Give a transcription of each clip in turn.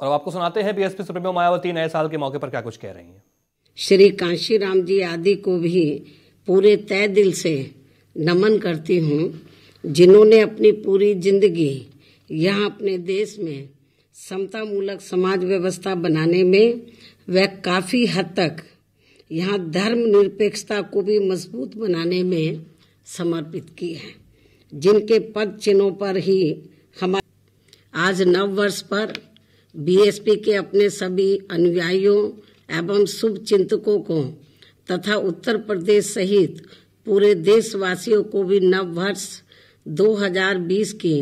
और अब आपको सुनाते हैं बीएसपी सुप्रीमो मायावती नए साल के मौके पर क्या कुछ कह रही हैं श्री कांशी राम जी आदि को भी पूरे तय दिल से नमन करती हूँ जिन्होंने अपनी पूरी जिंदगी यहाँ अपने देश में समतामूलक समाज व्यवस्था बनाने में वह काफ़ी हद तक यहाँ धर्म निरपेक्षता को भी मजबूत बनाने में समर्पित की है जिनके पद चिन्हों पर ही हमारे आज नव वर्ष पर बीएसपी के अपने सभी अनुयायियों एवं शुभचिंतकों को तथा उत्तर प्रदेश सहित पूरे देशवासियों को भी नववर्ष 2020 की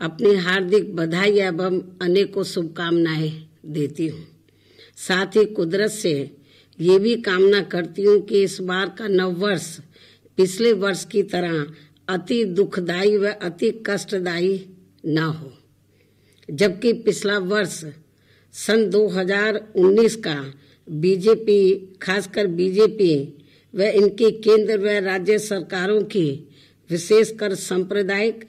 अपनी हार्दिक बधाई एवं अनेकों शुभकामनाएं देती हूँ साथ ही कुदरत से ये भी कामना करती हूँ कि इस बार का नववर्ष पिछले वर्ष की तरह अति दुखदायी व अति कष्टदायी ना हो जबकि पिछला वर्ष सन 2019 का बीजेपी खासकर बीजेपी व इनकी केंद्र व राज्य सरकारों की विशेषकर सांप्रदायिक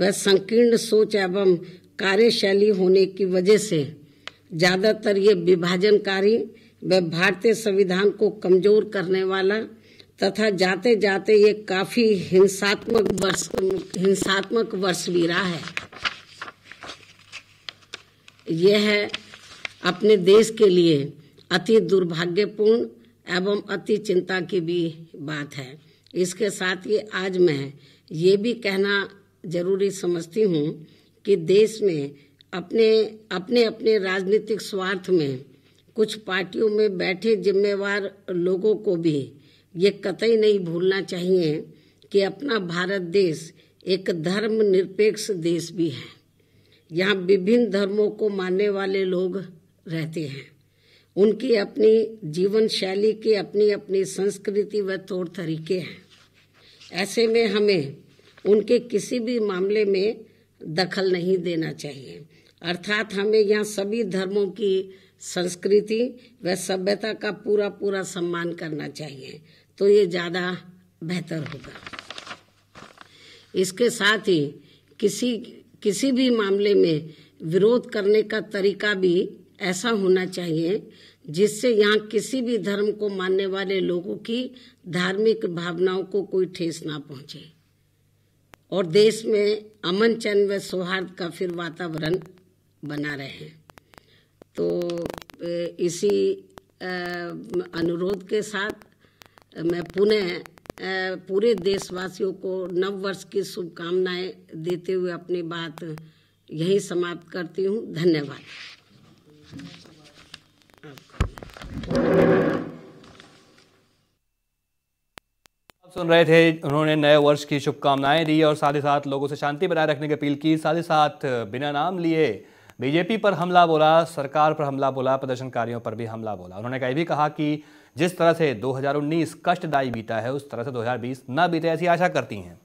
व संकीर्ण सोच एवं कार्यशैली होने की वजह से ज़्यादातर ये विभाजनकारी व भारतीय संविधान को कमजोर करने वाला तथा जाते जाते ये काफ़ी हिंसात्मक वर्ष हिंसात्मक वर्ष भी रहा है ये है अपने देश के लिए अति दुर्भाग्यपूर्ण एवं अति चिंता की भी बात है इसके साथ ही आज मैं ये भी कहना जरूरी समझती हूँ कि देश में अपने अपने अपने राजनीतिक स्वार्थ में कुछ पार्टियों में बैठे जिम्मेवार लोगों को भी ये कतई नहीं भूलना चाहिए कि अपना भारत देश एक धर्मनिरपेक्ष देश भी है यहाँ विभिन्न धर्मों को मानने वाले लोग रहते हैं उनकी अपनी जीवन शैली की अपनी अपनी संस्कृति व तौर तरीके हैं ऐसे में हमें उनके किसी भी मामले में दखल नहीं देना चाहिए अर्थात हमें यहाँ सभी धर्मों की संस्कृति व सभ्यता का पूरा पूरा सम्मान करना चाहिए तो ये ज़्यादा बेहतर होगा इसके साथ ही किसी किसी भी मामले में विरोध करने का तरीका भी ऐसा होना चाहिए जिससे यहाँ किसी भी धर्म को मानने वाले लोगों की धार्मिक भावनाओं को कोई ठेस ना पहुंचे और देश में अमन चैन व सौहार्द का फिर वातावरण बना रहे तो इसी अनुरोध के साथ मैं पुनः पूरे देशवासियों को नव वर्ष की शुभकामनाएं देते हुए अपनी बात यही समाप्त करती हूँ धन्यवाद सुन रहे थे उन्होंने नए वर्ष की शुभकामनाएं दी और साथ ही साथ लोगों से शांति बनाए रखने की अपील की साथ ही साथ बिना नाम लिए बीजेपी पर हमला बोला सरकार पर हमला बोला प्रदर्शनकारियों पर भी हमला बोला उन्होंने कहा भी कहा कि जिस तरह से 2019 कष्टदायी बीता है उस तरह से 2020 ना बीते ऐसी आशा करती हैं